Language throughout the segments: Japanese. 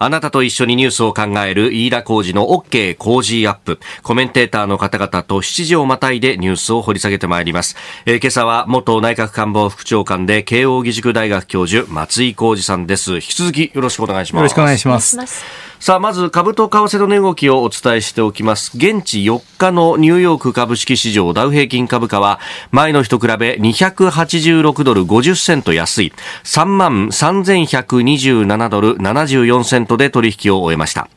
あなたと一緒にニュースを考える飯田浩二の OK 工事アップ。コメンテーターの方々と7時をまたいでニュースを掘り下げてまいります。えー、今朝は元内閣官房副長官で慶応義塾大学教授松井浩二さんです。引き続きよろしくお願いします。よろしくお願いします。さあ、まず株と為替の値動きをお伝えしておきます。現地4日のニューヨーク株式市場ダウ平均株価は、前の日と比べ286ドル50セント安い、3万3127ドル74セントで取引を終えました。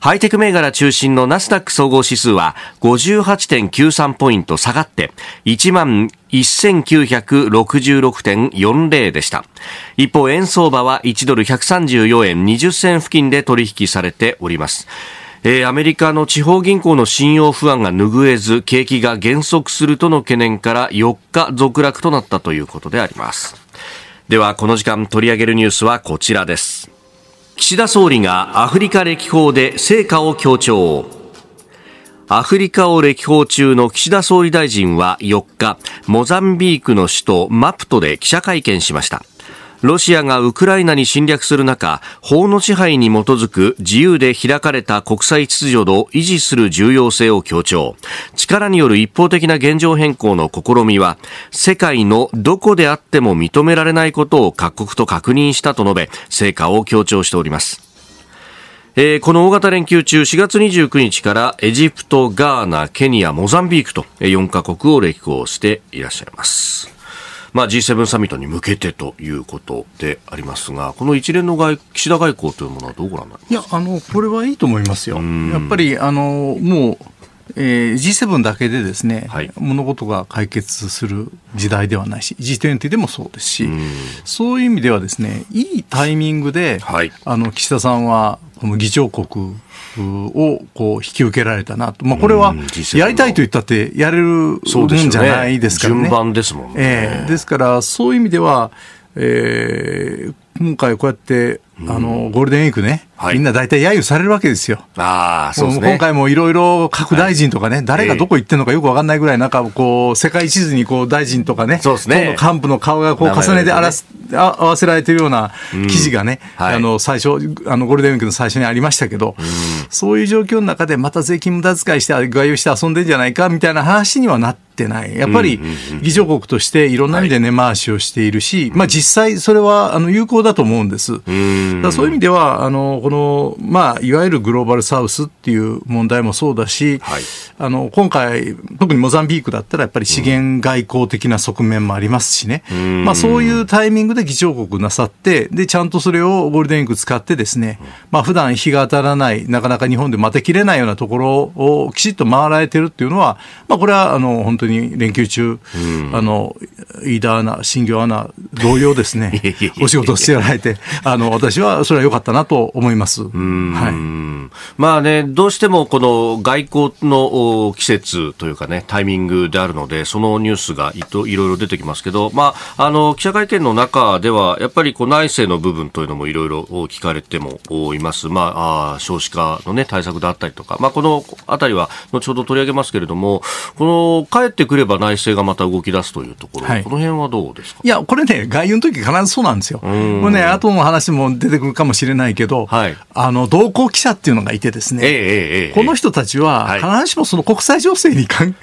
ハイテク銘柄中心のナスダック総合指数は58.93ポイント下がって、1万1966.40でした。一方、円相場は1ドル134円20銭付近で取引されております。えー、アメリカの地方銀行の信用不安が拭えず、景気が減速するとの懸念から4日続落となったということであります。では、この時間取り上げるニュースはこちらです。岸田総理がアフリカ歴訪で成果を強調。アフリカを歴訪中の岸田総理大臣は4日、モザンビークの首都マプトで記者会見しました。ロシアがウクライナに侵略する中、法の支配に基づく自由で開かれた国際秩序を維持する重要性を強調。力による一方的な現状変更の試みは、世界のどこであっても認められないことを各国と確認したと述べ、成果を強調しております。えー、この大型連休中4月29日からエジプト、ガーナ、ケニア、モザンビークと4カ国を歴訪していらっしゃいます。まあ、G7 サミットに向けてということでありますが、この一連の外岸田外交というものはどうご覧になりますいやあの、これはいいと思いますよ。やっぱりあのもうえー、G7 だけでですね、はい、物事が解決する時代ではないし G20 でもそうですし、うそういう意味ではですねいいタイミングで、はい、あの岸田さんはの議長国をこう引き受けられたなと、まあ、これはやりたいと言ったってやれるもんじゃないですからね。ね順番ですもんね、えー、ですからそういう意味では、えー、今回こうやってあのゴールデンウィークね、はい、みんな大体揶揄されるわけですよ。あそうですね、今回もいろいろ各大臣とかね、はい、誰がどこ行ってるのかよく分かんないぐらい、なんかこう、世界地図にこう大臣とかね、そうですね幹部の顔がこう重ねてあらす、ね、合わせられてるような記事がね、うんあの最初あのゴールデンウィークの最初にありましたけど、うん、そういう状況の中で、また税金無駄遣いして、外遊して遊んでんじゃないかみたいな話にはなって。ない、やっぱり議長国としていろんな意味で根、回しをしているし、はい、まあ、実際、それはあの有効だと思うんです。だそういう意味ではあの、このの、まあ、いわゆるグローバルサウスっていう問題もそうだし、はい、あの今回、特にモザンビークだったら、やっぱり資源外交的な側面もありますしね、うん、まあ、そういうタイミングで議長国なさってで、ちゃんとそれをゴールデンウィーク使って、ですね、まあ普段日が当たらない、なかなか日本で待てきれないようなところをきちっと回られてるっていうのは、まあ、これはあの本当に連休中、あの飯田アナ、新業アナ同様ですね、お仕事をしてやられて、あの私はそれは良かったなと思います。います。はい、まあね、どうしてもこの外交の季節というかね、タイミングであるので、そのニュースがいといろいろ出てきますけど、まあ、あの、記者会見の中では、やっぱりこう内政の部分というのもいろいろ聞かれてもいます。まあ、あ少子化のね、対策であったりとか、まあ、このあたりは後ほど取り上げますけれども、この、帰ってくれば内政がまた動き出すというところ、はい、この辺はどうですかいや、これね、外遊の時必ずそうなんですよ。もうね、後の話も出てくるかもしれないけど、ははい、あの同行記者っていうのがいてですね、えーえー、この人たちは必ずしもその国際情勢に、関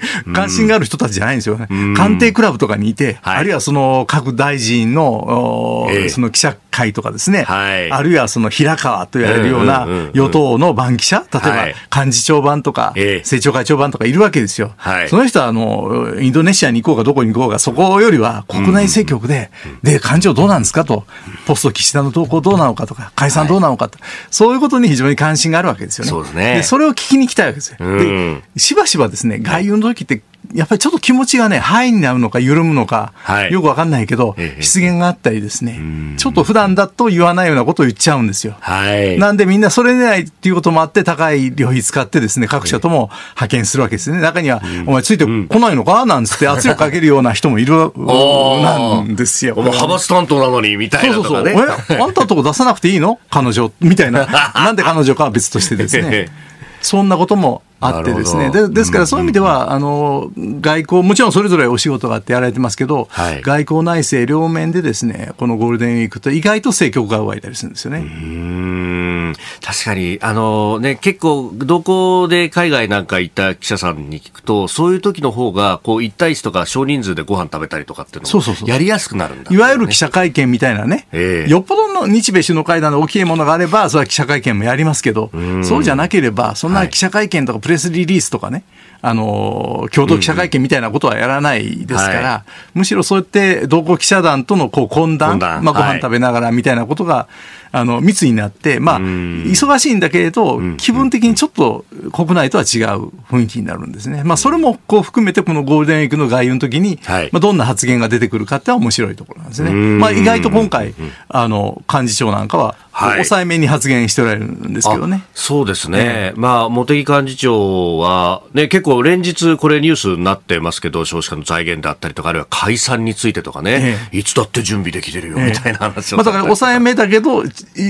心がある人たちじゃないんですよね。官邸クラブとかにいて、はい、あるいはその各大臣の、えー、その記者会とかですね、あるいはその平川と言われるような与党の番記者、例えば幹事長版とか、政調会長版とかいるわけですよ。その人はあのインドネシアに行こうかどこに行こうか、そこよりは国内政局で、で、幹事長どうなんですかと、ポスト岸田の動向どうなのかとか、解散どうなのかと、はいそういうことに非常に関心があるわけですよね。そで、ね、それを聞きに来たわけですよ。うん、でしばしばですね外遊の時ってやっぱりちょっと気持ちがね、範囲になるのか緩むのか、はい、よくわかんないけど、失言があったりですね、ちょっと普段だと言わないようなことを言っちゃうんですよ。はい、なんでみんなそれでないっていうこともあって、高い旅費使ってですね、各社とも派遣するわけですね。中には、お前ついてこないのかなんつって圧力かけるような人もいる、なんですよ。派閥担当なのに、みたいな、ね、そうそうそう。え、あんたとこ出さなくていいの彼女、みたいな。なんで彼女かは別としてですね。そんなこともあってですねでですからそういう意味では、うん、あの外交もちろんそれぞれお仕事があってやられてますけど、はい、外交内政両面でですねこのゴールデンウィークと意外と政局が湧いたりするんですよね。うん確かにあの、ね、結構どこで海外なんか行った記者さんに聞くとそういう時の方がこう1対1とか少人数でご飯食べたりとかっていうのをやりやすくなるんだ、ねそうそうそう、いわゆる記者会見みたいなね、えー、よっぽどの日米首脳会談で大きいものがあればそれは記者会見もやりますけどそうじゃなければそんな記者会見とかプレレスリリースとかね、あの、共同記者会見みたいなことはやらないですから、うんうんはい、むしろそうやって同行記者団とのこう懇談、懇談まあ、ご飯食べながらみたいなことが、はいあの密になって、まあ、忙しいんだけれど、気分的にちょっと国内とは違う雰囲気になるんですね。まあ、それもこう含めて、このゴールデンウィークの外遊の時に、はい、まあ、どんな発言が出てくるかって面白いところなんですね。まあ、意外と今回、あの幹事長なんかは、はい、抑えめに発言しておられるんですけどね。そうですね。まあ、茂木幹事長は、ね、結構連日これニュースになってますけど、少子化の財源だったりとか、あるいは解散についてとかね、えいつだって準備できてるよ、みたいな話を、えまあ、だから抑えめだけど、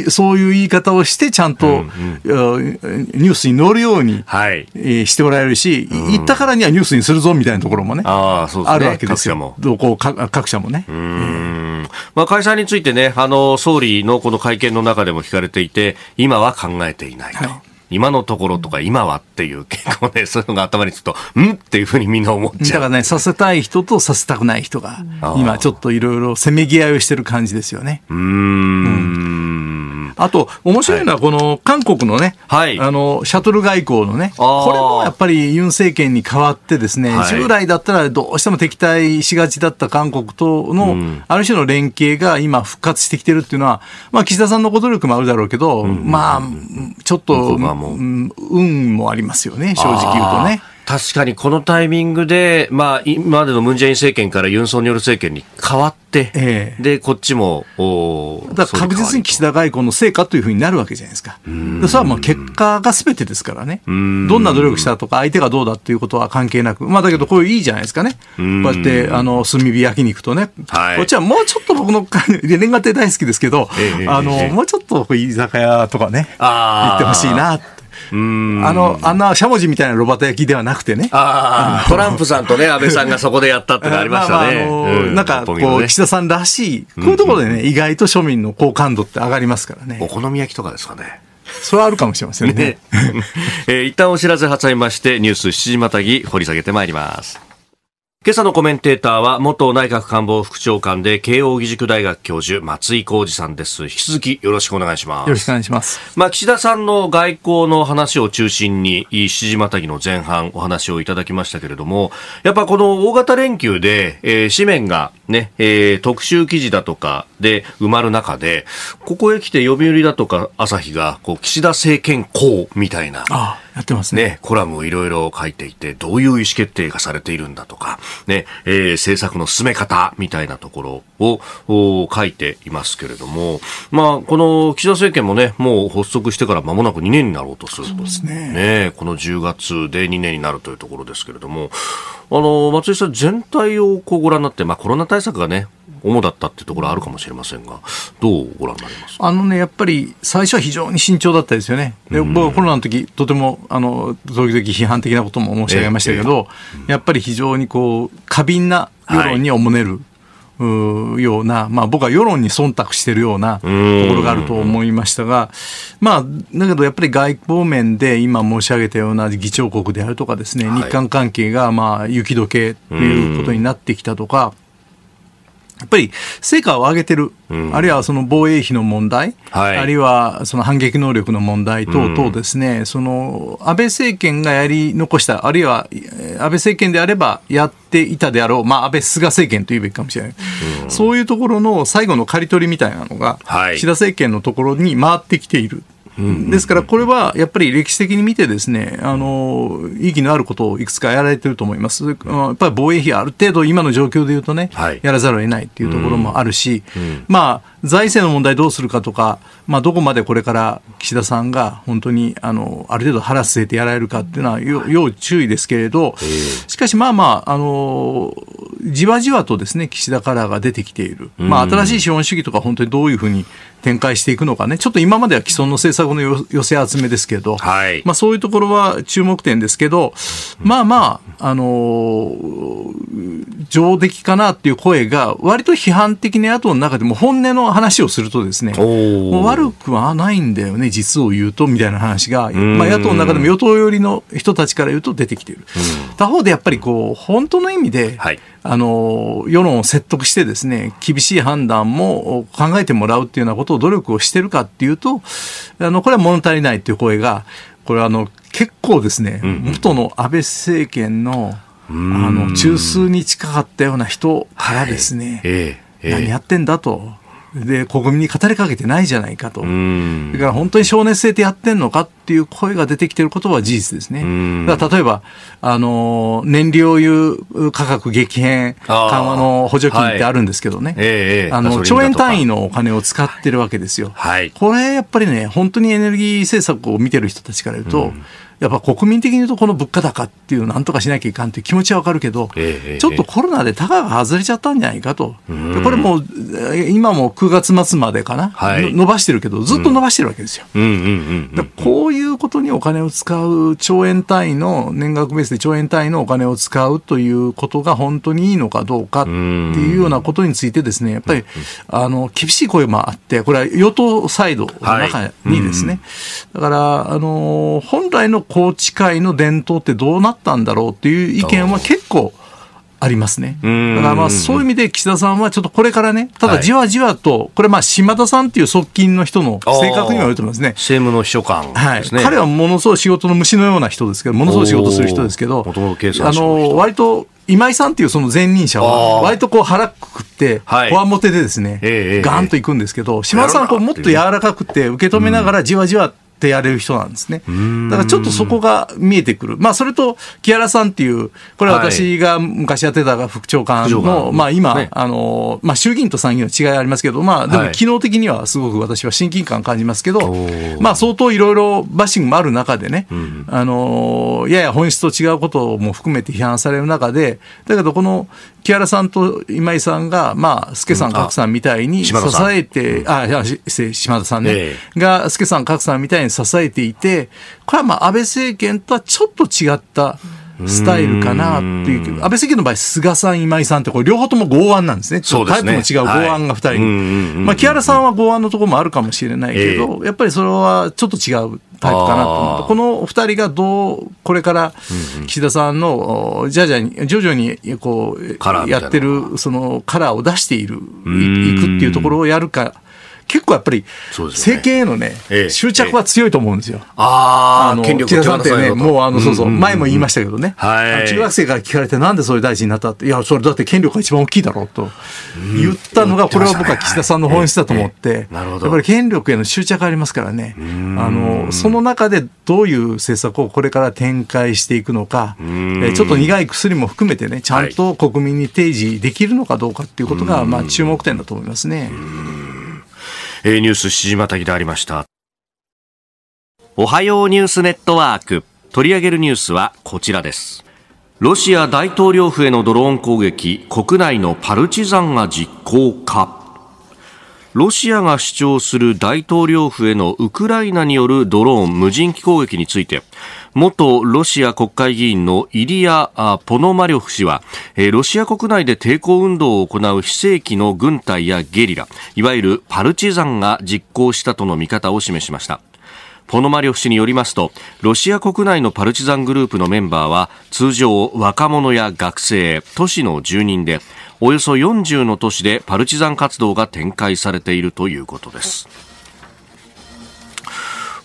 そういう言い方をしてちゃんと、ニュースに載るように、はいしてもらえるし、行ったからにはニュースにするぞみたいなところもね、あそうですあるわけですよ、各社も各社もね。うん、まあ、解散についてねあの、総理のこの会見の中でも聞かれていて、今は考えていないと。はい今のところとか今はっていう結構ね、そういうのが頭に付くと、んっていうふうにみんな思っちゃう。だからね、させたい人とさせたくない人が、今ちょっといろいろせめぎ合いをしてる感じですよね。うん。うんあと、面白いのは、この韓国のね、はい、あの、シャトル外交のね、これもやっぱりユン政権に代わってですね、はい、従来だったらどうしても敵対しがちだった韓国との、ある種の連携が今復活してきてるっていうのは、まあ、岸田さんのご努力もあるだろうけど、うん、まあ、ちょっと、うん、運もありますよね、正直言うとね。確かにこのタイミングで、まあ、今までのムン・ジェイン政権からユン・ソンニョル政権に変わって、ええ、で、こっちも、おだ確実に岸田外交の成果というふうになるわけじゃないですか。それはもう結果がすべてですからね。どんな努力したとか、相手がどうだっていうことは関係なく。まあ、だけど、こういういいじゃないですかね。こうやって、あの、炭火焼肉とね。こっちはもうちょっと僕の、レンガ亭大好きですけど、え、あの、もうちょっと居酒屋とかね、行ってほしいな。あの、あんなしゃもじみたいなロバタ焼きではなくてね。トランプさんとね、安倍さんがそこでやったってありましたね。なんか、こう、岸田さんらしい、こういうところでね、意外と庶民の好感度って上がりますからね。お好み焼きとかですかね。それはあるかもしれませんね。ね えー、一旦お知らせ挟みまして、ニュース7時またぎ掘り下げてまいります。今朝のコメンテーターは元内閣官房副長官で慶応義塾大学教授松井浩二さんです。引き続きよろしくお願いします。よろしくお願いします。まあ岸田さんの外交の話を中心に七時またぎの前半お話をいただきましたけれども、やっぱこの大型連休で、えー、紙面がね、えー、特集記事だとか、で埋まる中で、ここへ来て読売だとか朝日が、こう、岸田政権公みたいな。ああやってますね。ねコラムをいろいろ書いていて、どういう意思決定がされているんだとか、ね、えー、政策の進め方みたいなところを書いていますけれども、まあ、この岸田政権もね、もう発足してから間もなく2年になろうとすると。そうですね。ね、この10月で2年になるというところですけれども、あの、松井さん全体をこうご覧になって、まあコロナ対策がね、主だったっていうところあるかもしれませんが、どうご覧になりますあのね、やっぱり最初は非常に慎重だったですよね。で、僕はコロナの時、とても、あの、時々批判的なことも申し上げましたけど、ええ、やっぱり非常にこう、過敏な世論におもねる。はいような、まあ、僕は世論に忖度しているようなところがあると思いましたが、まあ、だけどやっぱり外交面で今申し上げたような議長国であるとかですね、はい、日韓関係がまあ雪解けということになってきたとか、やっぱり成果を上げてる、うん、あるいはその防衛費の問題、はい、あるいはその反撃能力の問題等々ですね、うん、その安倍政権がやり残した、あるいは安倍政権であればやっていたであろう、まあ、安倍・菅政権というべきかもしれない、うん、そういうところの最後の刈り取りみたいなのが、岸田政権のところに回ってきている、ですからこれはやっぱり歴史的に見てですね、あの、意義のあることをいくつかやられてると思います。やっぱり防衛費ある程度今の状況で言うとね、はい、やらざるを得ないっていうところもあるし、うんうん、まあ、財政の問題どうするかとか、まあ、どこまでこれから岸田さんが本当にあのある程度腹据えてやられるかっていうのは要注意ですけれど、しかしまあまあ、あのじわじわとですね岸田カラーが出てきている、まあ、新しい資本主義とか本当にどういうふうに展開していくのかね、ちょっと今までは既存の政策この寄せ集めですけど、はい、まあ、そういうところは注目点ですけど、まあまあ、あのー、上出来かなっていう声が、割と批判的な野党の中でも本音の話をするとですね、もう悪くはないんだよね、実を言うとみたいな話が、まあ、野党の中でも与党寄りの人たちから言うと出てきている。他方でやっぱりこう、本当の意味で、はい、あの世論を説得してですね厳しい判断も考えてもらうっていうようなことを努力をしてるかっていうとあのこれは物足りないっていう声がこれはあの結構ですね、元の安倍政権のあの中枢に近かったような人からですね、何やってんだとで国民に語りかけてないじゃないかと、だから本当に少年性でやってんのかっていう声が出てきてることは事実ですね。だから例えば、あの、燃料油価格激変緩和の補助金ってあるんですけどね、はいえあの兆円単位のお金を使ってるわけですよ。はい、これやっぱりね、本当にエネルギー政策を見てる人たちから言うと、うやっぱ国民的に言うとこの物価高っていうなんとかしなきゃいかんという気持ちはわかるけど、ええ、ちょっとコロナで高が外れちゃったんじゃないかと、でこれも今も9月末までかな、はい、伸ばしてるけどずっと伸ばしてるわけですよ。こういうことにお金を使う兆円単位の年額ベースで兆円単位のお金を使うということが本当にいいのかどうかっていうようなことについてですねやっぱりあの厳しい声もあってこれは与党サイドの中にですね、はい、だからあの本来の宏池会の伝統ってどうなったんだろうっていう意見は結構ありますね。だからまあそういう意味で岸田さんはちょっとこれからね、ただじわじわと、これまあ島田さんっていう側近の人の性格にもよると思いますね。政務の秘書官、ね、はい。彼はものすごい仕事の虫のような人ですけど、ものすごい仕事する人ですけど、あの、割と今井さんっていうその前任者は、割とこう腹くくって、こわもてでですね、はい、ガーンといくんですけど、島田さんはこうもっと柔らかくて受け止めながらじわじわってやれる人なんですね。だからちょっとそこが見えてくる。まあそれと、木原さんっていう、これは私が昔やってた副長官の、はい、まあ今、ね、あの、まあ衆議院と参議院の違いありますけど、まあでも機能的にはすごく私は親近感感じますけど、はい、まあ相当いろいろバッシングもある中でね、あの、やや本質と違うことも含めて批判される中で、だけどこの木原さんと今井さんが、まあ、助さん、賀来さんみたいに支えて、あ、いや、失礼、島田さんね、えが、助さん、賀来さんみたいに支えていて、これはまあ、安倍政権とはちょっと違った。スタイルかなっていう、安倍政権の場合、菅さん、今井さんって、これ、両方とも剛腕なんですね、タイプの違う剛腕が2人、はい、まあ、木原さんは剛腕のところもあるかもしれないけど、えー、やっぱりそれはちょっと違うタイプかなと思この2人がどう、これから岸田さんの、じゃじゃに、徐々にこう、やってる、そのカラーを出している、いくっていうところをやるか。結構やっぱり、政権へのね、執着は強いと思うんですよ。ああ、権力を手放さね、もうあの、そうそう、前も言いましたけどね、中学生から聞かれて、なんでそういう大臣になったって、いや、それだって権力が一番大きいだろうと言ったのが、これは僕は岸田さんの本質だと思って、やっぱり権力への執着ありますからね、あの、その中でどういう政策をこれから展開していくのか、ちょっと苦い薬も含めてね、ちゃんと国民に提示できるのかどうかっていうことが、まあ、注目点だと思いますね。えー、ニュース7時またぎでありました。おはようニュースネットワーク。取り上げるニュースはこちらです。ロシア大統領府へのドローン攻撃、国内のパルチザンが実行か。ロシアが主張する大統領府へのウクライナによるドローン無人機攻撃について元ロシア国会議員のイリア・ポノマリョフ氏はロシア国内で抵抗運動を行う非正規の軍隊やゲリラいわゆるパルチザンが実行したとの見方を示しましたポノマリョフ氏によりますとロシア国内のパルチザングループのメンバーは通常若者や学生都市の住人でおよそ40の都市でパルチザン活動が展開されているということです。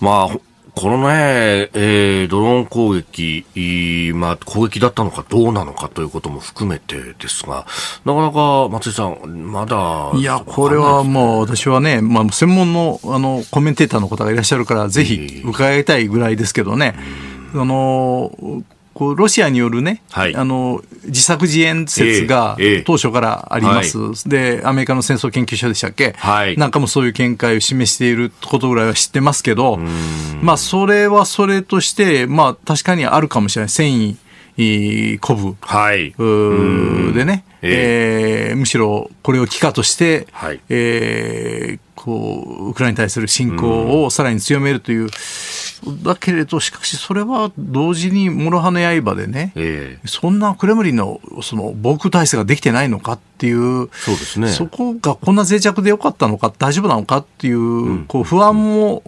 まあこのね、えー、ドローン攻撃、まあ、攻撃だったのかどうなのかということも含めてですが、なかなか松井さん、まだ、いや、これはもう私はね、まあ、専門のあのコメンテーターの方がいらっしゃるから、ぜひ伺いたいぐらいですけどね。えーあのこうロシアによるね、はい、あの自作自演説が当初からあります、えーえー、でアメリカの戦争研究所でしたっけ、はい、なんかもそういう見解を示していることぐらいは知ってますけど、まあ、それはそれとして、まあ、確かにあるかもしれない、戦意古舞、はい、でね、えー、えー、むしろこれを帰化として、はい、えー、こうウクライナに対する侵攻をさらに強めるという、うん、だけれど、しかしそれは同時に諸刃の刃でね、えー、そんなクレムリンのその防空体制ができてないのかっていう、そうですね、そこがこんな脆弱でよかったのか、大丈夫なのかっていう、うん、こう不安も、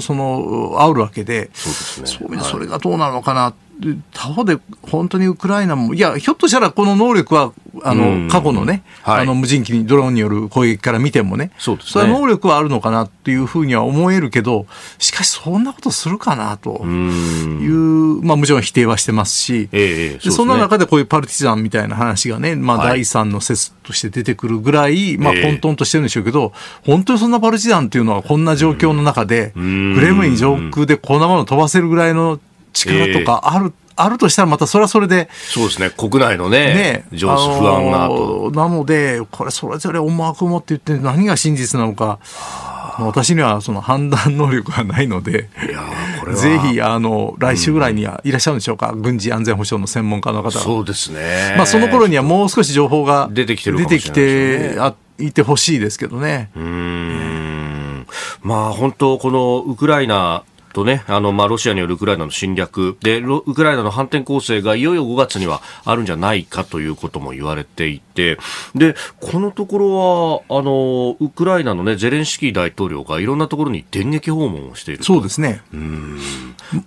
その煽るわけで、そうですね、そそれがどうなのかな、はい他方で本当にウクライナも、いや、ひょっとしたらこの能力はあの、過去のね、あの無人機に、ドローンによる攻撃から見てもね、そうですね。能力はあるのかなっていうふうには思えるけど、しかしそんなことするかなという、まあもちろん否定はしてますし、ええそんな中でこういうパルティザンみたいな話がね、まあ第三の説として出てくるぐらい、まあ混沌としてるんでしょうけど、本当にそんなパルチザンっていうのはこんな状況の中で、クレムリン上空でこんなもの飛ばせるぐらいの力とかあるっあるとしたらまたそれはそれで。そうですね。国内のね、ね上司不安がと。なので、これそれぞれ思惑もって言って何が真実なのか。私にはその判断能力がないので、ぜひあの来週ぐらいにはいらっしゃるんでしょうか、うん、軍事安全保障の専門家の方そうですね、まあ、その頃にはもう少し情報が出てきて、ね、出てきてあいてほしいですけどね。うんまあ、本当、このウクライナとね、あの、まあ、ロシアによるウクライナの侵略で、ウクライナの反転攻勢がいよいよ5月にはあるんじゃないかということも言われていて、で、このところは、あの、ウクライナのね、ゼレンスキー大統領がいろんなところに電撃訪問をしているそうですね。うん。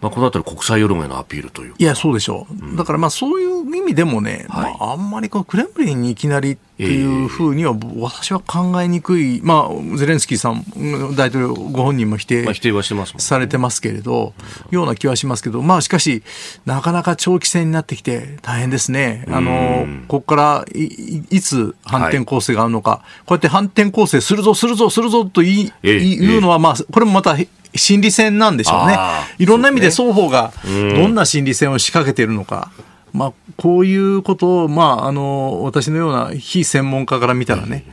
まあ、このあたり国際世論へのアピールといういや、そうでしょう。うん、だからまあ、そういう意味でもね、はい、まあ、あんまりこう、クレムリンにいきなりってというふうには私は考えにくい、まあ、ゼレンスキーさん、大統領ご本人も否定されてますけれど、ような気はしますけど、まあ、しかし、なかなか長期戦になってきて大変ですね、あのここからいつ反転攻勢があるのか、はい、こうやって反転攻勢するぞ、するぞ、するぞと言い、言うのは、まあ、これもまた心理戦なんでしょうね。いろんな意味で双方がどんな心理戦を仕掛けているのか。まあ、こういうことを、まあ、あの私のような非専門家から見たらね、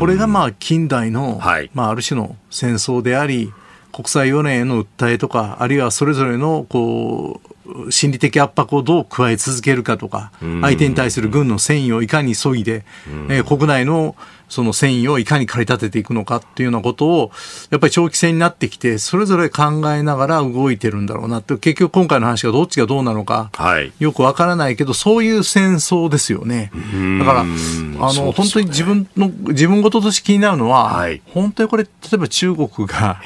これがまあ近代の、はい、まあ、ある種の戦争であり国際世論への訴えとかあるいはそれぞれのこう心理的圧迫をどう加え続けるかとか相手に対する軍の戦意をいかに削いで、えー、国内のその繊維をいかに駆り立てていくのかっていうようなことを、やっぱり長期戦になってきて、それぞれ考えながら動いてるんだろうなって、結局今回の話がどっちがどうなのか、よくわからないけど、そういう戦争ですよね。だから、あの、本当に自分の、自分事として気になるのは、本当にこれ、例えば中国が、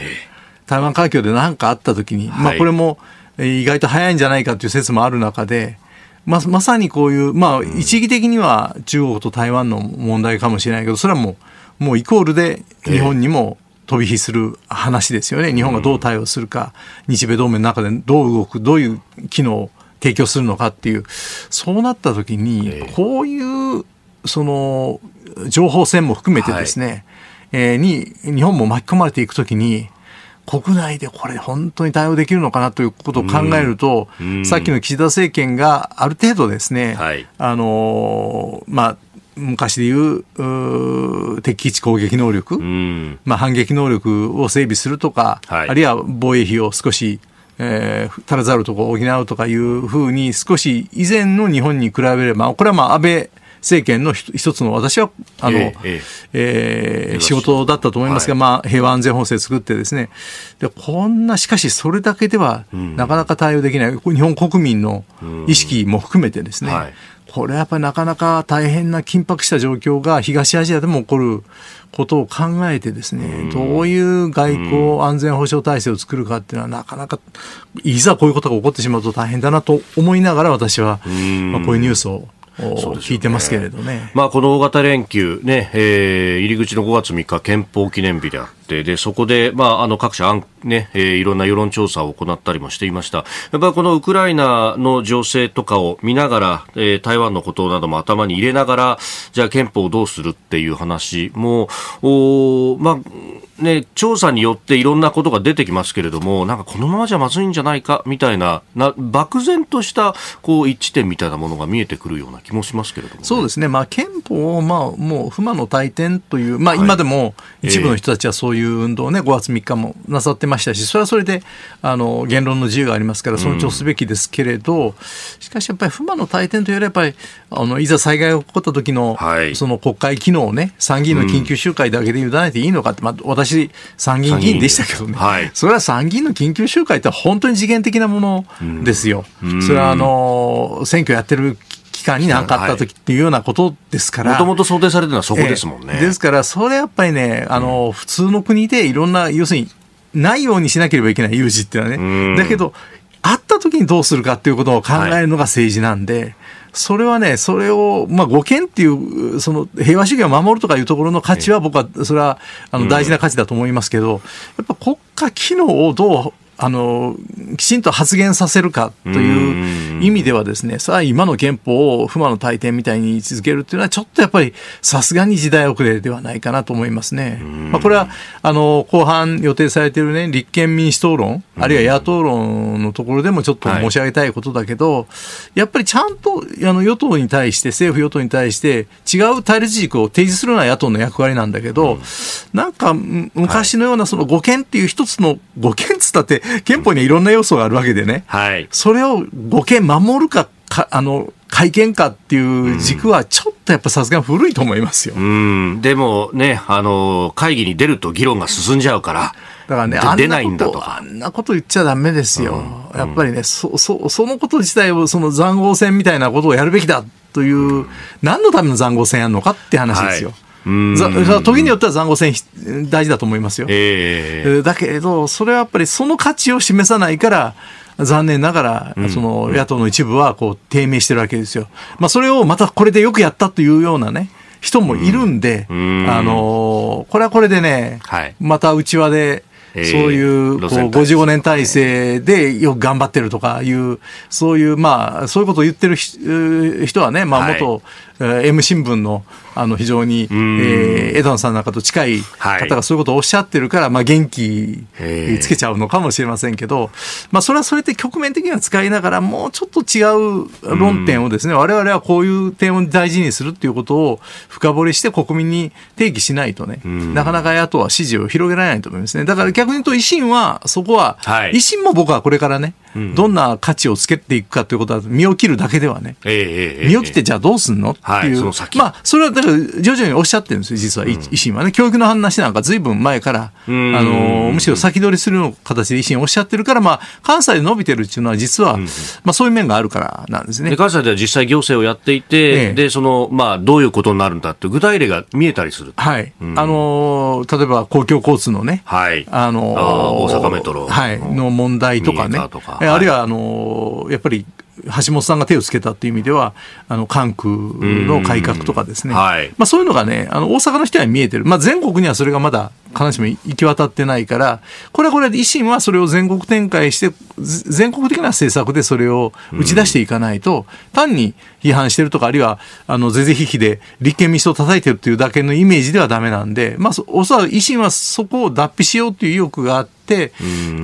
台湾海峡で何かあった時に、まあこれも、意外と早いんじゃないかという説もある中で、ままさにこういう、まあ、一義的には中国と台湾の問題かもしれないけどそれはもうもうイコールで日本にも飛び火する話ですよね、日本がどう対応するか、日米同盟の中でどう動くどういう機能を提供するのかっていうそうなった時にこういうその情報戦も含めてですね、えー、に日本も巻き込まれていく時に国内でこれ本当に対応できるのかなということを考えると、うんうん、さっきの岸田政権がある程度ですね、はい、あのまあ昔でいう敵基地攻撃能力、まあ、反撃能力を整備するとか、はい、あるいは防衛費を少し、えー、足らざるところを補うとかいうふうに少し以前の日本に比べればこれはまあ安倍政権の一つの私はあの、えええー、仕事だったと思いますが、はい、まあ、平和安全法制作ってですねでこんなしかしそれだけではなかなか対応できない、うん、日本国民の意識も含めてですね、うんはい、これはやっぱりなかなか大変な緊迫した状況が東アジアでも起こることを考えてですね、どういう外交安全保障体制を作るかっていうのはなかなかいざこういうことが起こってしまうと大変だなと思いながら私は、まあ、こういうニュースを聞いてますけれどね。ねまあ、この大型連休ね、えー、入り口の5月3日、憲法記念日であっ、で、そこで、まあ、あの、各社、ね、えー、いろんな世論調査を行ったりもしていました。やっぱこのウクライナの情勢とかを見ながら、えー、台湾のことなども頭に入れながら、じゃあ憲法をどうするっていう話も、おまあ、ね、調査によっていろんなことが出てきますけれども、なんかこのままじゃまずいんじゃないか、みたいな、な漠然とした、こう、一致点みたいなものが見えてくるような気もしますけれども、ね、そうですね。まあ、憲法を、まあ、もう、不満の大点という、まあ、今でも一部の人たちはそうういう運動をね5月3日もなさってましたしそれはそれであの言論の自由がありますから尊重すべきですけれど、うん、しかしやっぱり不満の大点というよりやっぱりあのいざ災害が起こった時の、はい、その国会機能をね参議院の緊急集会だけで委ねていいのかって、まあ、私参議院議員でしたけどね、はい、それは参議院の緊急集会って本当に次元的なものですよ。うん、それはあの選挙やってる期間になかった時っていうようなことですから。もともと想定されてるのはそこですもんね。えー、ですから、それやっぱりね、あの、普通の国でいろんな、要するに、ないようにしなければいけない有事っていうのはね。だけど、あった時にどうするかっていうことを考えるのが政治なんで、はいそれはね、それを、まあ、護憲っていう、その平和主義を守るとかいうところの価値は、僕は、それはあの大事な価値だと思いますけど、やっぱ国家機能をどう、あのきちんと発言させるかという意味ではですねさあ今の憲法を不満の大典みたいに位置づけるというのはちょっとやっぱりさすがに時代遅れではないかなと思いますね。まあ、これはあの後半予定されている、ね、立憲民主党論あるいは野党論のところでもちょっと申し上げたいことだけど、はい、やっぱりちゃんとあの与党に対して政府与党に対して違う対立軸を提示するのは野党の役割なんだけど、ん、なんか昔のようなその護憲っていう一つの護憲つったって憲法にはいろんな要素があるわけでね、はい、それを護憲守るかかあの改憲かっていう軸はちょっとやっぱさすがに古いと思いますよ、うん、でもねあの会議に出ると議論が進んじゃうから。だからね、あんなことあんなこと言っちゃだめですよ、うん、やっぱりねそそ、そのこと自体を、その塹壕戦みたいなことをやるべきだという、何のための塹壕戦やるのかって話ですよ。はい時によっては残酷戦大事だと思いますよ、えー、だけどそれはやっぱりその価値を示さないから残念ながら、その野党の一部はこう低迷してるわけですよ。まあ、それをまたこれでよくやったというようなね、人もいるんで、んあのー、これはこれでね、はい、また内輪で、そういうこう55年体制でよく頑張ってるとかいう、そういう、まあ、そういうことを言ってる人はね、まあ、元 M 新聞のあの非常に、えー、枝野さんなんかと近い方がそういうことをおっしゃってるから、まあ、元気つけちゃうのかもしれませんけど、まあ、それはそれって局面的には使いながらもうちょっと違う論点をですね我々はこういう点を大事にするっていうことを深掘りして国民に提起しないとねなかなか野党は支持を広げられないと思いますねだから逆に言うと維新はそこは、維新も僕はこれからねどんな価値をつけていくかということは、身を切るだけではね、身を切ってじゃあどうすんのっていう、まあ、それはだから徐々におっしゃってるんですよ、実は、維新はね。教育の話なんかずいぶん前から、あのむしろ先取りするような形で維新おっしゃってるから、まあ、関西で伸びてるっていうのは、実は、まあ、そういう面があるからなんですね。関西では実際行政をやっていて、で、その、まあ、どういうことになるんだって、具体例が見えたりする。はい。あの例えば公共交通のね、はい。あの大阪メトロ。はい。の問題とかね。とかはい、あるいはあのやっぱり橋本さんが手をつけたという意味ではあの関空の改革とかですね、はい、まあ、そういうのがねあの大阪の人には見えてる、まあ、全国にはそれがまだ必ずしも行き渡ってないから、これはこれで維新はそれを全国展開して、全国的な政策でそれを打ち出していかないと、単に批判してるとか、あるいは、あの、是々非々で立憲民主党叩いてるっていうだけのイメージではダメなんで、まあ、おそらく維新はそこを脱皮しようという意欲があって、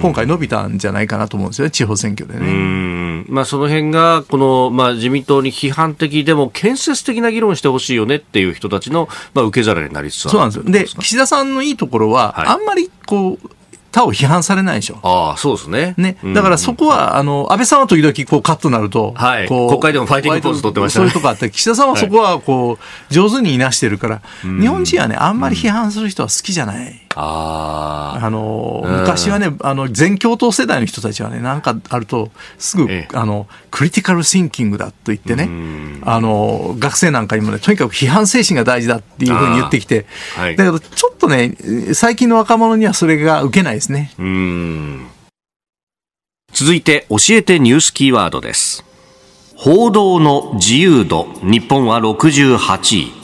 今回伸びたんじゃないかなと思うんですよね、地方選挙でね。まあ、その辺が、この、まあ、自民党に批判的でも建設的な議論してほしいよねっていう人たちの、まあ、受け皿になりつつあるそうなんですよ。で、岸田さんのいいところころは、あんまりこう他を批判されないでしょ。ああ、そうですね。ね。だからそこは、あの、安倍さんは時々こうカットなると、はい、国会でもファイティングポーズ取ってましたね。そういうとこあって、岸田さんはそこはこう、上手にいなしてるから、日本人はね、あんまり批判する人は好きじゃない。ああの、昔はね、あの、全共闘世代の人たちはね、なんかあると、すぐ、あの、クリティカルシンキングだと言ってね、あの、学生なんかにもね、とにかく批判精神が大事だっていうふうに言ってきて、だけど、ちょっとね、最近の若者にはそれが受けないですね。続いて教えてニュースキーワードです。報道の自由度、日本は68位。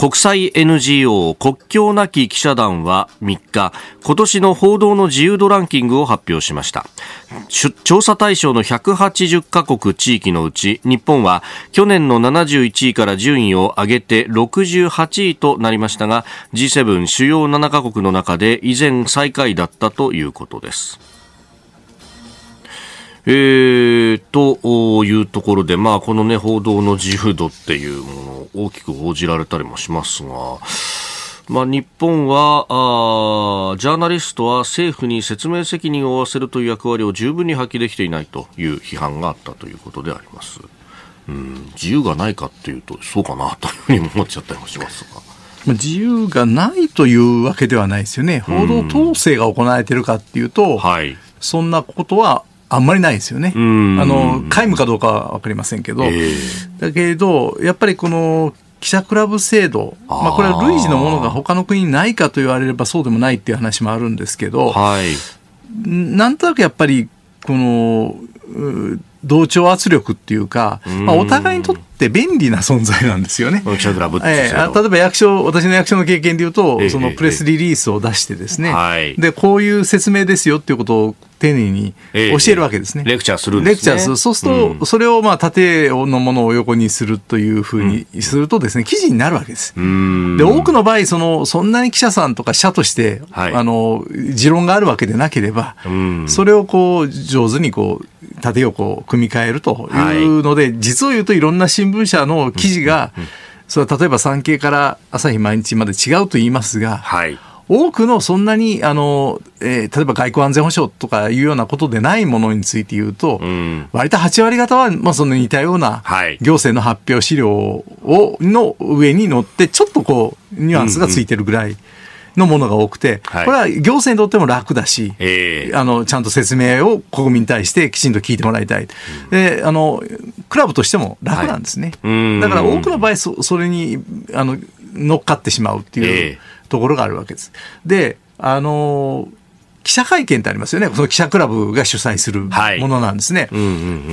国際 NGO 国境なき記者団は3日、今年の報道の自由度ランキングを発表しました。調査対象の180カ国地域のうち、日本は去年の71位から順位を上げて68位となりましたが、G7 主要7カ国の中で以前最下位だったということです。えー、というところで、まあ、このね、報道の自由度っていうものを大きく報じられたりもしますが、まあ、日本はあジャーナリストは政府に説明責任を負わせるという役割を十分に発揮できていないという批判があったということであります。うん、自由がないかっていうとそうかなというふうに思っちゃったりもしますが。自由がないというわけではないですよね、報道統制が行われているかっていうと、うんはい、そんなことはあんまりないですよね、あの皆無かどうかは分かりませんけど、えー、だけど、やっぱりこの記者クラブ制度、まあ、これは類似のものが他の国にないかと言われればそうでもないっていう話もあるんですけど、はい、なんとなくやっぱりこの同調圧力っていうか、まあ、お互いにとって便利な存在なんですよね。えー、例えば役所私の役所の経験でいうと、えそのプレスリリースを出してですね、えでこういう説明ですよっていうことを丁寧に教えるわけですね。レクチャーするんです、ね、レクチャーする。そうすると、それをまあ縦のものを横にするというふうにするとですね、記事になるわけです。で、多くの場合、その、そんなに記者さんとか社として、はい、あの、持論があるわけでなければ、それをこう、上手にこう、縦横組み替えるというので、はい、実を言うといろんな新聞社の記事が、うんうんうん、それは例えば産経から朝日毎日まで違うと言いますが、はい、多くのそんなにあの、えー、例えば外交安全保障とかいうようなことでないものについて言うと、うん、割と8割方は、まあ、その似たような行政の発表資料をの上に乗ってちょっとこうニュアンスがついてるぐらい。うんうんのものが多くて、これは行政にとっても楽だし、あのちゃんと説明を国民に対してきちんと聞いてもらいたい、であのクラブとしても楽なんですね、だから多くの場合そ、それにあの乗っかってしまうっていうところがあるわけです。であの記者会見ってありますよね、その記者クラブが主催するものなんですね、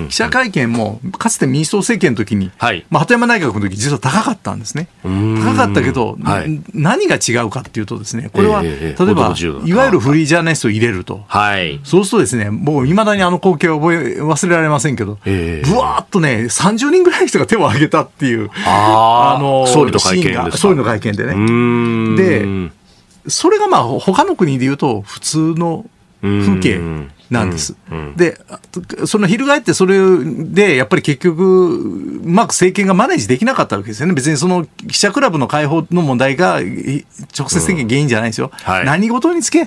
記者会見もかつて民主党政権の時に、はい、まあ、鳩山内閣の時実は高かったんですね、高かったけど、はい、何が違うかっていうと、ですねこれは、えー、例えば、いわゆるフリージャーナリストを入れると、はい、そうすると、ですねもういまだにあの光景を覚え忘れられませんけど、えー、ぶわーっとね、30人ぐらいの人が手を挙げたっていう、ああの総理の会見で総理の会見でね。でそれがまあ他の国で言うと普通の風景なんです。で、その翻ってそれで、やっぱり結局、うまく政権がマネージできなかったわけですよね。別にその記者クラブの解放の問題が直接的に原因じゃないですよ。うんはい、何事につけ、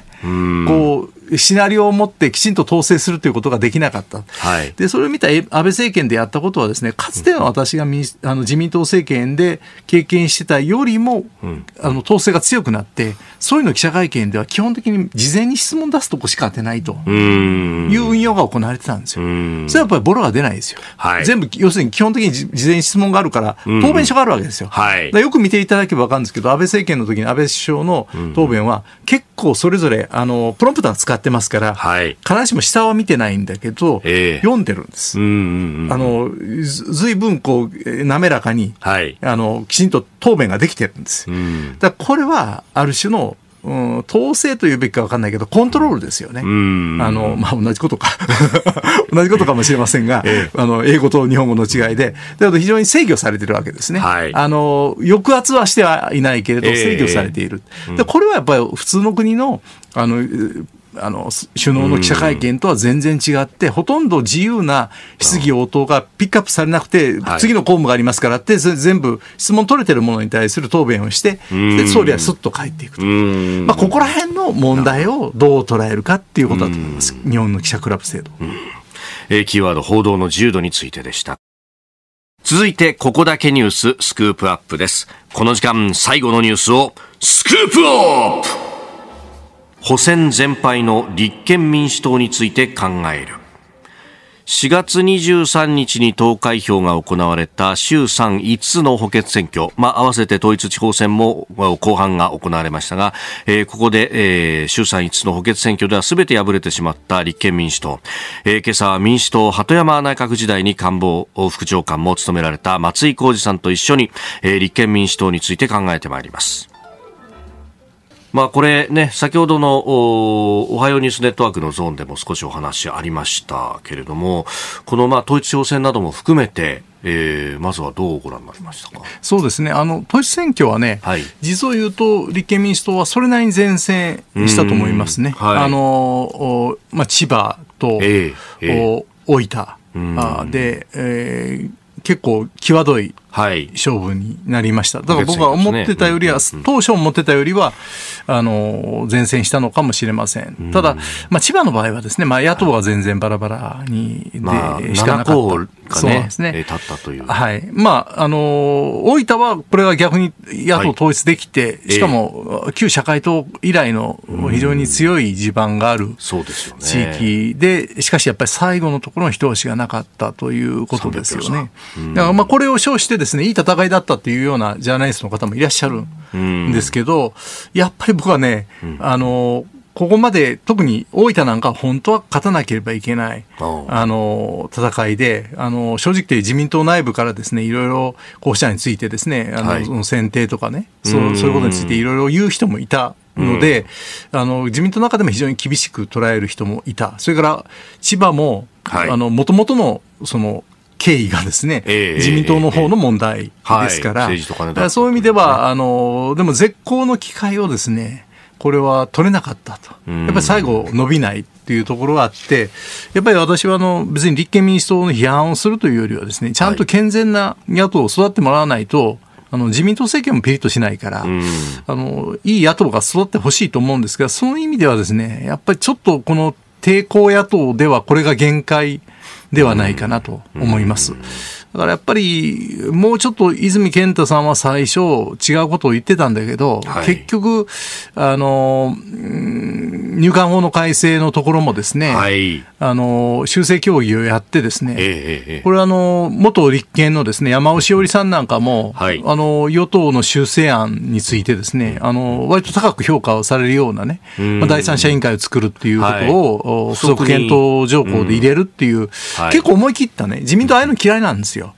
こう、シナリオを持ってきちんと統制するということができなかった、はい、でそれを見た安倍政権でやったことはですねかつての私が民、あの自民党政権で経験してたよりも、うん、あの統制が強くなってそういうの記者会見では基本的に事前に質問出すとこしか当てないという運用が行われてたんですよ。それはやっぱりボロが出ないですよ。はい、全部要するに基本的に事前に質問があるから答弁書があるわけですよ。はい、よく見ていただければ分かるんですけど安倍政権の時に安倍首相の答弁は結構それぞれあのプロンプター使ってますから、はい、必ずしも下は見てないんだけど、えー、読んでるんです。随分あのずいぶんこう滑らかに、はい、あのきちんと答弁ができてるんです。うん、だこれはある種のうん、統制というべきか分かんないけど、コントロールですよね。あの、まあ、同じことか 同じことかもしれませんが、ええ、あの、英語と日本語の違いで、だけど非常に制御されてるわけですね。はい、あの、抑圧はしてはいないけれど、制御されている。え、で、これはやっぱり普通の国の、あの、あの首脳の記者会見とは全然違って、ほとんど自由な質疑応答がピックアップされなくて、次の公務がありますからって、全部質問取れてるものに対する答弁をして、で総理はすっと帰っていくと、まあ、ここら辺の問題をどう捉えるかっていうことだと思います、日本の記者クラブ制度。えー、キーワード、報道の自由度についてでした。続いて、ここだけニュース、スクープアップです。この時間、最後のニュースを、スクープアップ補選全敗の立憲民主党について考える4月23日に投開票が行われた衆参5つの補欠選挙、まあ、合わせて統一地方選も後半が行われましたが、えー、ここで、えー、衆参5つの補欠選挙では全て敗れてしまった立憲民主党、えー、今朝は民主党鳩山内閣時代に官房副長官も務められた松井浩二さんと一緒に、えー、立憲民主党について考えてまいります。まあ、これね、先ほどのおおはようニュースネットワークのゾーンでも少しお話ありましたけれども、このまあ統一地方選なども含めて、えー、まずはどうご覧になりましたかそうですねあの、統一選挙はね、はい、実を言うと、立憲民主党はそれなりに前線したと思いますね、はい、あのまあ、千葉と、えーえー、大分で、えー、結構、際どいはい、勝負になりました、だから僕は思ってたよりは、当初思ってたよりは、あの前線したのかもしれません、ただ、まあ、千葉の場合はですね、まあ、野党は全然バラバラにで、しかなかった、そうですね、立ったという、はいまああの大分はこれは逆に野党統一できて、しかも旧社会党以来の非常に強い地盤がある地域で、しかしやっぱり最後のところの一押しがなかったということですよね。だからまあこれを称してですね、いい戦いだったっていうようなジャーナリストの方もいらっしゃるんですけど、やっぱり僕はね、あの、ここまで特に大分なんか本当は勝たなければいけない、あの、戦いで、あの、正直自民党内部からですね、いろいろ候補者についてですね、あの、はい、その選定とかね、そうそういうことについていろいろ言う人もいたので、あの自民党の中でも非常に厳しく捉える人もいた、それから千葉も、はい、もの元々のその経緯がですね、えー、自民党の方の問題ですから、そういう意味では、あの、でも絶好の機会をですね、これは取れなかったと。やっぱり最後伸びないっていうところがあって、やっぱり私はあの別に立憲民主党の批判をするというよりはですね、ちゃんと健全な野党を育ってもらわないと、あの自民党政権もピリッとしないから、あのいい野党が育ってほしいと思うんですが、その意味ではですね、やっぱりちょっとこの抵抗野党ではこれが限界。ではないかなと思います。だからやっぱりもうちょっと泉健太さんは最初違うことを言ってたんだけど、はい、結局あの入管法の改正のところもですね、はい、あの修正協議をやってですね、ええ、これはあの元立憲のですね山尾志織さんなんかも、はい、あの与党の修正案についてですねあの割と高く評価をされるようなね、まあ、第三者委員会を作るっていうことを、付属検討条項で入れるっていう、はい、結構思い切ったね、自民党ああいうの嫌いなんですよ。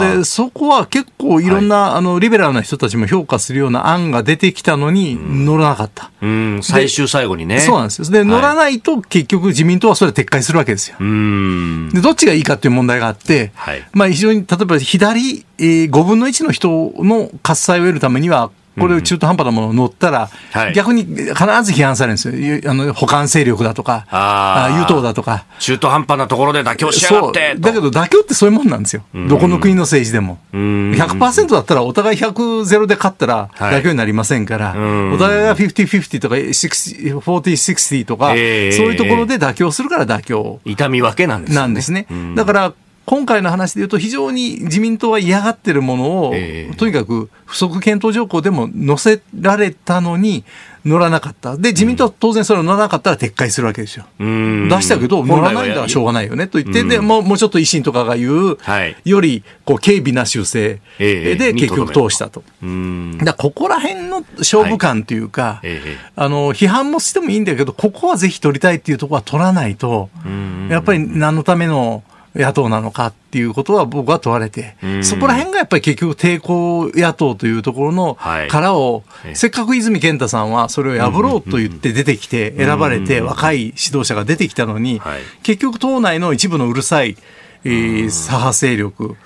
で、そこは結構いろんな、はい、あの、リベラルな人たちも評価するような案が出てきたのに、乗らなかった。うん、最終最後にね。そうなんですよ。で、乗らないと結局自民党はそれ撤回するわけですよ。で、どっちがいいかっていう問題があって、まあ非常に、例えば左、えー、5分の1の人の喝采を得るためには、これ中途半端なものを乗ったら、逆に必ず批判されるんですよ。あの、補完勢力だとか、あ与党だとか。中途半端なところで妥協しやがってだけど妥協ってそういうもんなんですよ。どこの国の政治でも。100%だったらお互い100ゼロで勝ったら妥協になりませんから、お互いが50-50とか40-60とか、そういうところで妥協するから妥協。痛み分けなんですね。なんですね。だから、今回の話でいうと非常に自民党は嫌がってるものを、えー、とにかく不足検討条項でも載せられたのに乗らなかったで自民党は当然それを乗らなかったら撤回するわけですよ、うん、出したけど乗らないんだらしょうがないよねと言って、うん、でもうもうちょっと維新とかが言う、はい、よりこう軽微な修正で結局通したと、えー、だここら辺の勝負感というか、はいえー、あの批判もしてもいいんだけどここはぜひ取りたいっていうところは取らないと、うん、やっぱり何のための。野党なのかっていうことは僕は問われて、そこら辺がやっぱり結局抵抗野党というところの殻を、せっかく泉健太さんはそれを破ろうと言って出てきて選ばれて若い指導者が出てきたのに、結局党内の一部のうるさいえー、左派勢力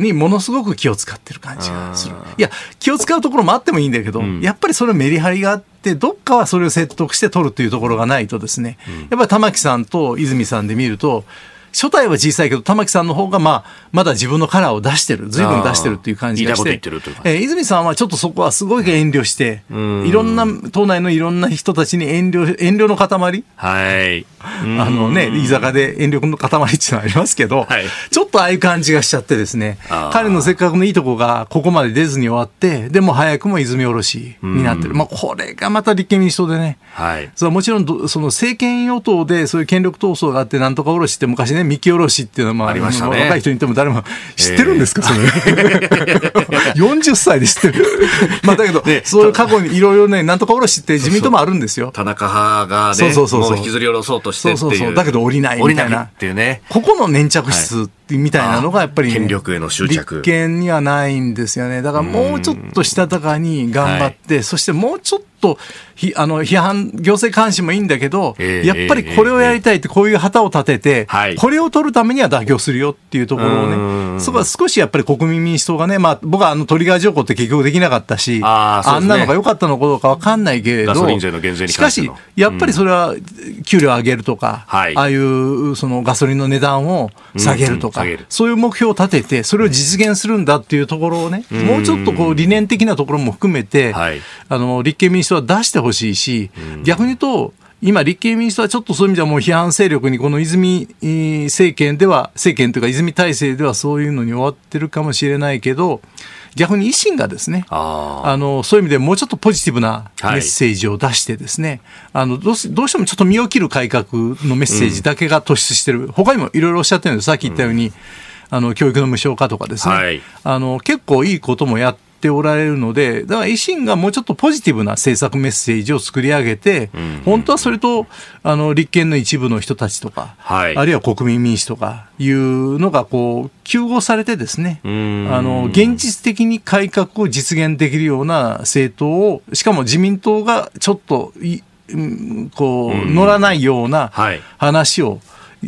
にものすごく気を使ってる感じがする。い、いや、気を使うところもあってもいいんだけど、うん、やっぱりそれメリハリがあって、どっかはそれを説得して取るというところがないとですね、うん、やっぱり玉木さんと泉さんで見ると、初代は小さいけど、玉木さんの方が、まあ、まだ自分のカラーを出してる、随分出してるっていう感じがして、いえ泉さんはちょっとそこはすごい遠慮して、いろんな、党内のいろんな人たちに遠慮、遠慮の塊はい。あのね、居酒屋で遠慮の塊っていうのありますけど、はい、ちょっとああいう感じがしちゃってですね、彼のせっかくのいいとこがここまで出ずに終わって、でも早くも泉おろしになってる。まあ、これがまた立憲民主党でね、はい。そもちろん、その政権与党でそういう権力闘争があって、なんとかおろしって昔ね、ね、三木ろしっていうのは、まあ、ありましたね、若い人にとも誰も知ってるんですか、それ。40 歳で知ってる。まあ、だけど、そういう過去にいろいろね、なんとかおろしって自民党もあるんですよ。田中派がね、そうそうそうそう引きずり下ろそうとしてそうそうそう。だけど降りないみたいな。っていうね。ここの粘着質、はいみたいなのがやっぱり、ね、権力への執着立憲にはないんですよねだからもうちょっとしたたかに頑張って、はい、そしてもうちょっとひあの批判行政監視もいいんだけど、えー、やっぱりこれをやりたいってこういう旗を立てて、えー、これを取るためには妥協するよっていうところをねそこは少しやっぱり国民民主党がね、まあ、僕はあのトリガー条項って結局できなかったしあ、ね,、んなのが良かったのかどうか分かんないけれどしかしやっぱりそれは給料上げるとか、ああいうそのガソリンの値段を下げるとか。そういう目標を立てて、それを実現するんだっていうところをね、もうちょっとこう理念的なところも含めて、はい、あの立憲民主党は出してほしいし、逆に言うと、今、立憲民主党はちょっとそういう意味ではもう批判勢力に、この泉政権では、政権というか泉体制ではそういうのに終わってるかもしれないけど、逆に維新がですねあのそういう意味でもうちょっとポジティブなメッセージを出してですね、はい、あのどうしてもちょっと身を切る改革のメッセージだけが突出してる、うん、他にもいろいろおっしゃってるんですさっき言ったように、うん、あの教育の無償化とかですね、はい、あの結構いいこともやってっておられるので、だから維新がもうちょっとポジティブな政策メッセージを作り上げて、本当はそれとあの立憲の一部の人たちとか、はい、あるいは国民民主とかいうのがこう救護されてですね、あの現実的に改革を実現できるような政党を、しかも自民党がちょっとこう乗らないような話を、え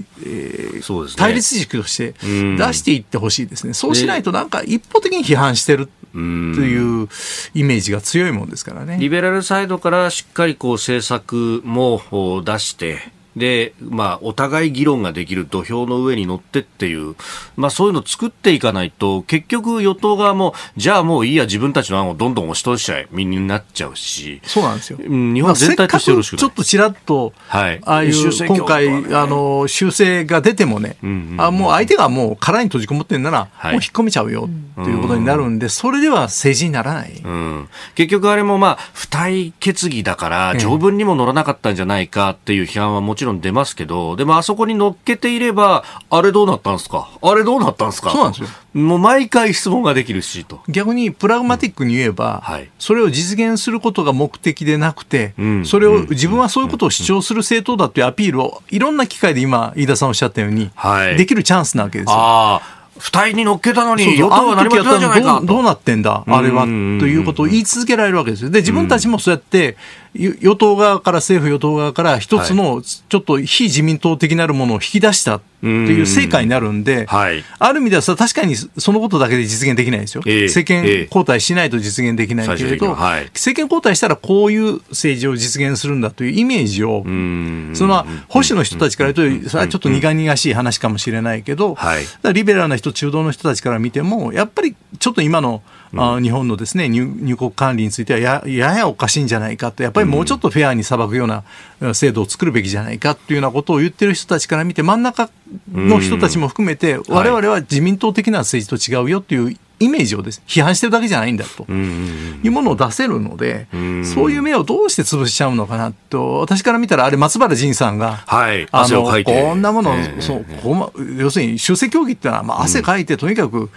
ーね、対立軸として出していってほしいですね、そうしないと、なんか一方的に批判してるというイメージが強いもんですからね。リベラルサイドからしっかりこう政策も出して、で、まあ、お互い議論ができる土俵の上に乗ってっていう、まあ、そういうのを作っていかないと、結局、与党側も、じゃあもういいや、自分たちの案をどんどん押し通しちゃえ、みになっちゃうし、そうなんですよ。日本全体としてよろしく、まあ、ちょっとちらっと、はい、ああいう、今回、あの、修正が出てもね、うんうんうん、あもう相手がもう殻に閉じこもってんなら、はい、もう引っ込めちゃうよ、ということになるんで、それでは政治にならない。うん、結局、あれもまあ、付帯決議だから、条文にも乗らなかったんじゃないかっていう批判はもちろんちろん出ますけど、でもあそこに乗っけていれば、あれどうなったんですかあれどうなったんですかそうなんですよ。もう毎回質問ができるしと。逆にプラグマティックに言えば、うんはい、それを実現することが目的でなくて、うん、それを、自分はそういうことを主張する政党だというアピールを、いろんな機会で今、飯田さんおっしゃったように、はい、できるチャンスなわけですよ。二重に乗っけたのに、与党は何もやっいじゃないかどうなってんだ、あれは、ということを言い続けられるわけですよ。で、自分たちもそうやって、与党側から、政府・与党側から一つのちょっと非自民党的なるものを引き出したという成果になるんで、はい、ある意味ではさ、確かにそのことだけで実現できないですよ、えー、政権交代しないと実現できないけれど、はい、政権交代したらこういう政治を実現するんだというイメージを、その保守の人たちから言うと、さちょっと苦々しい話かもしれないけど、はい、リベラルな人、中道の人たちから見ても、やっぱりちょっと今の、あ日本のですね入入国管理についてはやややおかしいんじゃないかとやっぱりもうちょっとフェアに裁くような制度を作るべきじゃないかというようなことを言ってる人たちから見て真ん中の人たちも含めてわれわれは自民党的な政治と違うよというイメージをです批判してるだけじゃないんだというものを出せるので、そういう目をどうして潰しちゃうのかなと、私から見たら、あれ、松原仁さんが、はい、あのこんなもの、えー、そうこま、要するに修席協議ってのは、まあ、汗かいて、とにかく、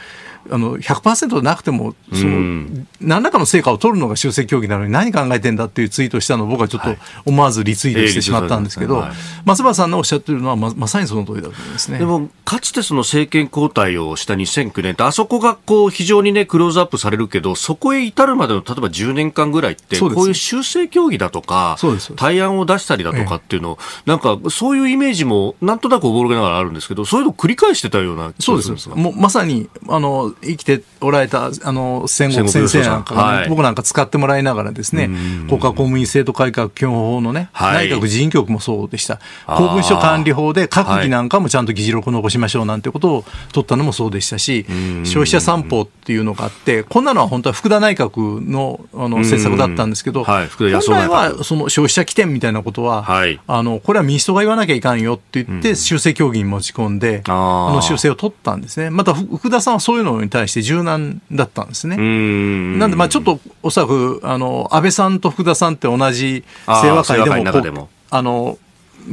あの100%なくてもその、何らかの成果を取るのが修正協議なのに何考えてんだっていうツイートしたのを僕はちょっと思わずリツイートしてしまったんですけど、はい、松原さんのおっしゃってるのはままさにその通りだと思いますねでもかつてその政権交代をした2009年ってあそこがこう非常に、ね、クローズアップされるけどそこへ至るまでの例えば10年間ぐらいってこういう修正協議だとか対案を出したりだとかっていうのええ、なんかそういうイメージもなんとなくおぼろげながらあるんですけどそういうのを繰り返してたような気がするんですがそうですもうまさにあの生きておられたあの戦国先生なんか、ねはい、僕なんか使ってもらいながらですね、国家公務員制度改革基本法のね、はい、内閣人局もそうでした。公文書管理法で閣議なんかもちゃんと議事録残しましょうなんてことを取ったのもそうでしたし、消費者三法っていうのがあって、こんなのは本当は福田内閣のあの政策だったんですけど、はい、本来はその消費者起点みたいなことは、はい、あのこれは民主党が言わなきゃいかんよって言って、修正協議に持ち込んで、あの修正を取ったんですね。また福田さんはそういうのに対して柔軟だったんですね。んなんで、まあちょっとおそらく、あの、安倍さんと福田さんって同じ清和会でもあの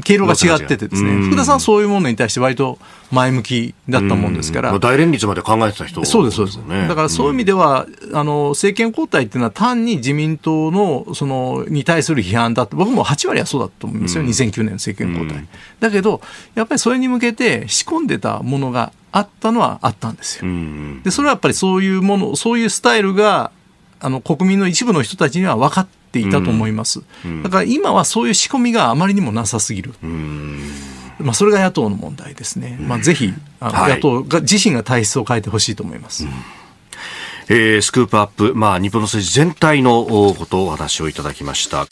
経路が違っててですね、福田さんそういうものに対して割と前向きだったもんですから。大連立まで考えてた人、ね、そうです、そうです。だからそういう意味では、うん、あの、政権交代っていうのは単に自民党の、その、に対する批判だって、僕も8割はそうだと思うんですよ、うん、2009年の政権交代。うん、だけど、やっぱりそれに向けて仕込んでたものがあったのはあったんですよ。うん、で、それはやっぱりそういうもの、そういうスタイルが、あの、国民の一部の人たちには分かってていたと思います、だから今はそういう仕込みがあまりにもなさすぎる。まあ、それが野党の問題ですね、まあ、ぜひあの、野党が自身が体質を変えてほしいと思います。えー、スクープアップ、まあ、日本の政治全体のことをお話をいただきました。